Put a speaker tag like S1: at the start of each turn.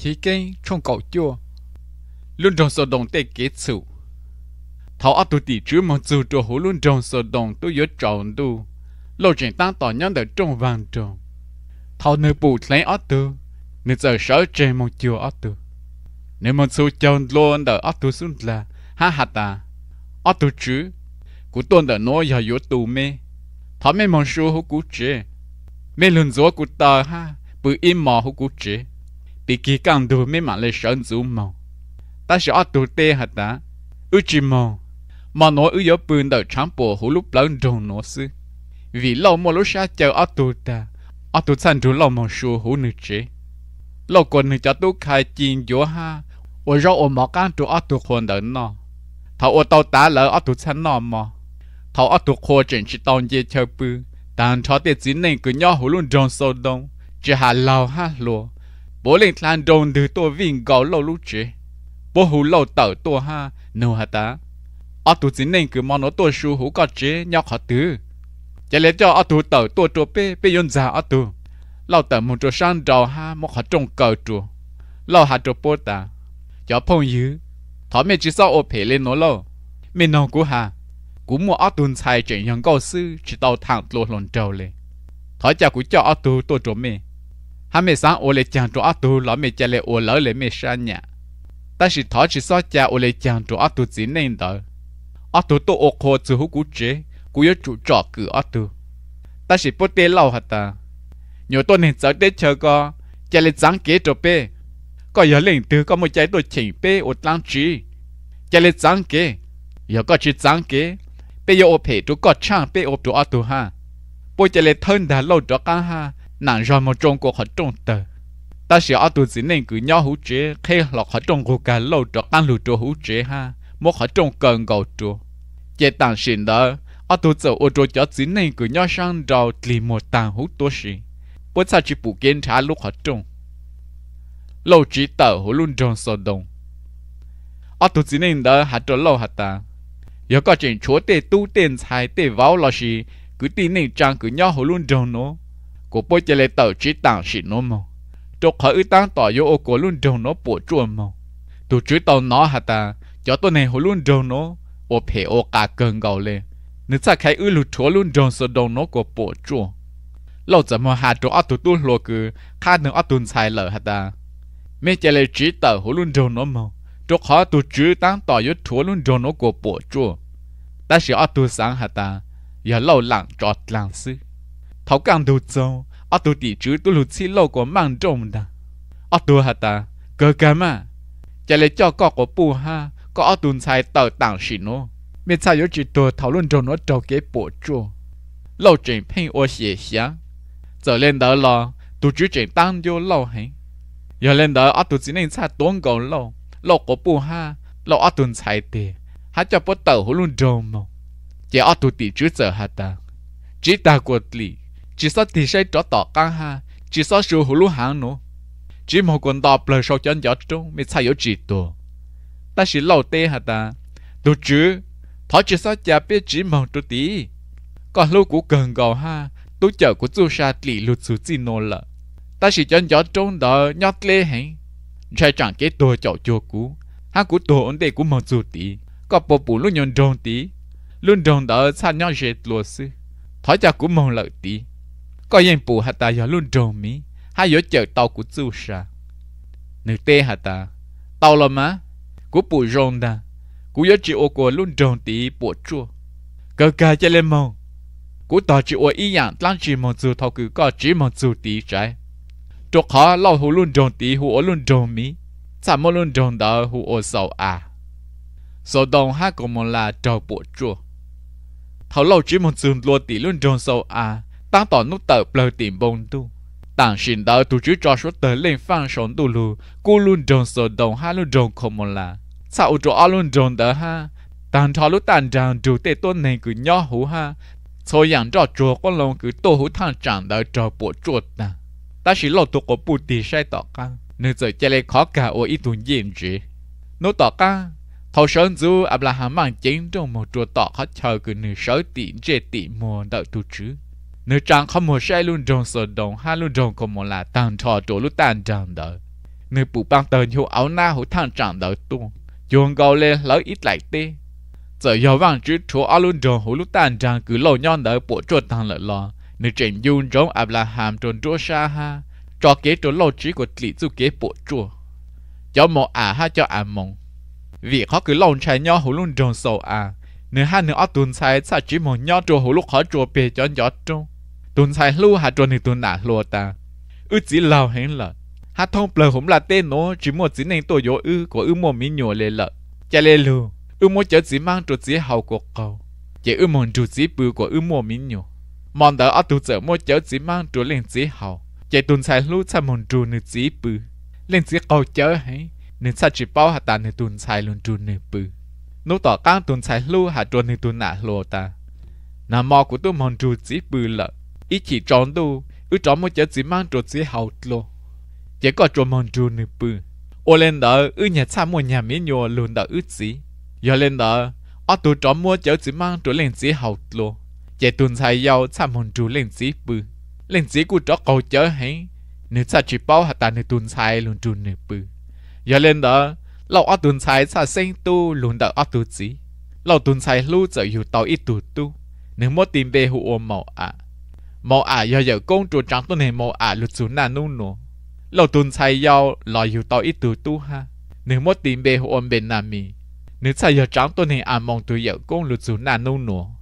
S1: chỉ kinh trong cậu chưa luôn trong sơ đồng tê kế sự thảo áp tụi tỷ chứ mà dù cho hồ luôn trong sơ đồng tôi nhớ trọng tu lộ trình ta tỏ nhân được trong vàng tròn thảo nơi bù lấy áp tu nên giờ sợ chê một chiều áp tu nếu mà dù chồng luôn đợi áp tu xuống là ha hạt ta ắt tu chứ cú tuần đợi nói giờ yếu tù mê thảo mê mong số hồ cú chế mê luôn dối cú tờ ha bự im mò hú cú chế thì kỳ càng đủ mấy mà lấy sơn dụ màu ta sẽ ở tù tê hả ta ư chỉ màu mà nó ư yếu bươn đầu trắng bò hú lúc lớn rồng nó sư vì lâu mà lúc xa chờ ở tù ta ở tù sàn rủ lâu mà xua hú nữ chế lâu còn nữ cho tu khai chín dỗ ha ôi rau ôi mỏ càng tù ở tù hồn đỡ nó thảo ôi tàu tá lỡ ở tù sàn nó mà thảo ở tù khô trên chỉ tàu dê chờ bù, tàn cho tiệt chính này cứ nhỏ hú luôn rồng sâu đông chỉ hà lâu ha lùa bố lên than đồn từ tôi vinh gạo lâu lúc chế bố hú lâu tở tôi ha nô hả ta ở tụ chính nên cứ mong nó tôi su hú có chế nhóc họ tứ chả lẽ cho ở tụ tở tôi trô bê bê yon già ở tụ lâu tở một trô sang đầu ha một họ trông cờ trô lâu hạ trô bố ta cho phong dữ thọ mẹ chỉ sau ô phe lên nó lâu mẹ nó cú ha cú mua ở tụ xài chuyện nhân câu sư chỉ tàu thẳng lô lòn trâu lên thọ chả cú cho ở tụ tôi trô mẹ hàm mẹ sáng ô lê chàng trộn Á tu lỡ mẹ chả lệ ô lỡ lệ mẹ sáng nhạ ta chỉ thọ chỉ so cha ô lệ chàng trộn át tu chỉ nên đó Á tu tu ô khô từ hú cú chế cú yếu chủ trọ cử Á tu ta chỉ bớt tê lâu hả ta nhiều tuần nên cháu tê chờ co chả lê sáng kế trộn bê có yếu lệnh từ có một trái đồ chỉnh bê ô tăng trí chả lê sáng kế yếu có chỉ sáng kế bây giờ ô phê chú có chàng bây ô chú Á tù ha bây giờ lại thân đã lâu đó cả ha nàng ra một trong cuộc họ trông tờ ta sẽ ở tù gì nên cứ nhau hú chế khi lọc họ trông cuộc cả lâu cho ăn lù cho hú chế ha một họ trông cần gầu cho chế tàng xin đó ở tù giờ ô cho cho gì nên cứ nhau sang đầu lì một tàng hú tố xin, bữa sau chỉ bù kiến trả lúc họ trông lâu chỉ tờ hú luôn trông sờ đông, ở tù gì nên đó hạt cho lâu hạt ta giờ có chuyện chúa tê tu tên sai tê vào là gì cứ tin nên chẳng cứ nhau hú luôn trông nó กูปวยจะเลยเต่าชีต่างสินมองจกเขาอึตั้งต่อโยโอโกลุนเดงโนปวดจวนมองตัวจีเต่านอฮะตาจอตัวในหัวลุนเดงโนโอเพโอกาเกินเกาเลยนึกจะใครอึลุทัวลุนเดงสดงโนกูปวดจวนเราจะมาหาตัวอัตุตุลโลกือข้าหนึ่งอัตุนชายเหล่าฮะตาไม่จะเลยจีเต่าหัวลุนเดงโนมองจกเขาตัวชีตั้งต่อโยทัวลุนเดงโนกูปวดจวนแต่เสียอัตุสังฮะตาอย่าเล่าหลังจอดหลังซื้อ好干都走，阿都地主都路起路过蛮重的，阿都哈达哥哥嘛，这里叫搞个布哈，搞阿都才到当时喏，没才有几多讨论中我找给博主，老郑陪我写下，走 lên đó lo, tụ chủ trình tăng vô lâu hẹn, giờ lên đó ở tụ chỉ nên xa tốn cầu lâu, lâu có bu ha, lâu ở tụ chạy tiền, hát cho bớt tàu hú luôn trông mong, chỉ ở tụ tỷ chú giờ hạt ta, chỉ ta quật lì chỉ số thì sẽ trở tỏ căng ha chỉ số sự hữu lúc hàng nữa chỉ một quần đọc lời sau chân gió trung mới sai yếu chỉ tổ ta chỉ lâu tê hả ta tổ chứ thọ chỉ số chả biết chỉ mong chút tí còn lúc của gần gò ha tú chợ của chú sa tỷ lụt sự gì nô lợ ta chỉ chân gió trung đó nhót lê hẹn chạy chẳng kết tổ chậu chùa cũ hắn của tổ ổn định của mong chút tí có bộ bù lúc nhon trông tí luôn trông đó xa nhau dệt lúa sư thọ chả của mong lợi tí có yên bù hạt ta giờ luôn trộm mi hai giờ chờ tàu của chú sa nữ tê hạt ta tàu là má cú bù rồng ta cú giờ chịu ô của luôn trộm tí bộ chua cơ ca chơi lên mông cú tàu chịu ô ý dạng lan chỉ một chú thầu cứ có chỉ một chú tí trái chỗ khó lâu hồ luôn trộm tí hồ luôn trộm mi chạm một luôn trộm đó hồ ô sầu à sầu đồng hát của mình là trầu bộ chua thầu lâu chỉ một chú lúa tí luôn trộm sầu à 当到努特不点崩度。但现在都只抓说得令放松度路，古论中所动哈论中可莫啦，操作阿论中的哈，但他路但长就得多内个鸟虎哈，所以照着光龙个多虎探长的照不做的，但是老多个不地晒到干，你在这里考 cả 我一顿验职，努到干。thầu sơn du Abraham mang chiến trong một chùa tọ khó chờ cứ nửa sáu tỷ trên tỷ mua đợi tu chứ nếu trang không một sai luôn trong sờ đồng hai luôn trong không một là tàn thọ chỗ lúc tàn chẳng đó nếu bù băng tờ nhiều áo na hữu thằng chẳng đó tuôn chuông gầu lên lỡ ít lại tê giờ giờ vàng chữ chỗ áo luôn trong hữu lúc tàn chẳng cứ lộ nhon đó bộ chuột thằng lợi lo nếu chỉnh dung trong Abraham trong chỗ xa ha cho kế chỗ lộ trí của lý du kế bộ chuột cho một à ha cho à mong vì họ cứ lòng chạy nhau hữu luôn trong sầu à nếu hai nữa tuần sai sa chỉ một nhau chỗ hữu lúc khó chỗ bề cho nhỏ trong tuần sai lưu hà tròn thì tuần nã lo ta ư chỉ lao hẹn lợ hà thông bờ hổm là tên nó chỉ một chỉ nên tôi yếu ư của ư một mình nhỏ lệ lợ cha lệ lù ư một chớ chỉ mang trộn chỉ hậu của cầu chỉ ư một trộn chỉ bự của ư một mình nhỏ mòn đỡ ở tu chở một chớ chỉ mang trộn lên chỉ hậu chỉ tuần sai lưu cha một trộn nữ chỉ bự lên chỉ cầu chớ hẹn nên sao chỉ bảo hà ta nên tuần sai luôn trộn nữ bự nô tỏ cang tuần sai lưu hà trộn nên tuần nã lo ta nà mò của tôi một trộn chỉ bự lợ ý chỉ tròn đâu ư tròn mới chả chỉ mang trộn chỉ hậu lo chỉ có trộn mang trộn nữa bự ô lên đó ư nhà cha mua nhà mỹ nhùa luôn đó ư chỉ giờ lên đó ở tụ tròn mua chả chỉ mang trộn lên chỉ hậu lo chỉ tuần sai giàu cha mang trộn lên chỉ bự lên chỉ của trọ cầu chớ hay nữ cha chỉ bao hạt ta nữ tuần sai luôn trộn nữa bự giờ lên đó lâu ở tuần sai cha sinh tu luôn đó ở tu chỉ lâu tuần sai lưu giờ อยู่ต่ออีตูตูเนื้อมดตีนเบหัวหมออ่ะ mò à giờ giờ công chúa trắng tôi này mò à lụt xuống nà nu nô lâu tuần sai giao lo hiểu tao ít tuổi tu ha nếu mất tìm bề hồn bên nam mi nếu sai yo trắng tôi này à mong tuổi giờ công lụt xuống nà nu nô